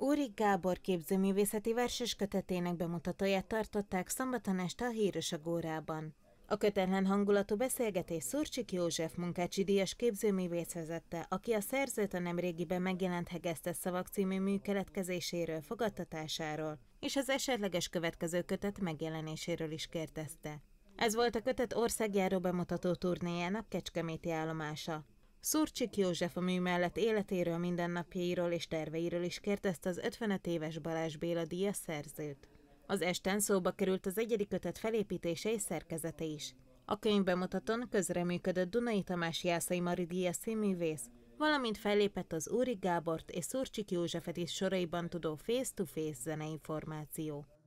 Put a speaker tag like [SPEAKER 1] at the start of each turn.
[SPEAKER 1] Úri Gábor képzőművészeti verses kötetének bemutatóját tartották szombaton este a Híres Agórában. A kötetlen hangulatú beszélgetés Szurcsik József munkácsi díjas képzőművész vezette, aki a szerzőt a nemrégiben megjelent Hegesztes Szavak című mű keletkezéséről, fogadtatásáról és az esetleges következő kötet megjelenéséről is kérdezte. Ez volt a kötet országjáró bemutató turnéjának kecskeméti állomása. Szurcsik József a mű mellett életéről, mindennapjairól és terveiről is kérdezte az 55 éves Balázs Béla díja szerzőt. Az esten szóba került az egyedi kötet felépítése és szerkezete is. A bemutatón közreműködött Dunai Tamás Jászai Mari díjas színművész, valamint fellépett az Úri Gábort és Szurcsik Józsefet is soraiban tudó face-to-face zenei formáció.